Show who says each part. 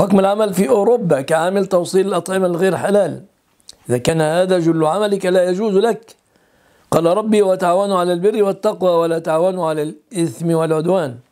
Speaker 1: حكم العمل في أوروبا كعامل توصيل الأطعمة الغير حلال إذا كان هذا جل عملك لا يجوز لك قال ربي وتعاونوا على البر والتقوى ولا تعاونوا على الإثم والعدوان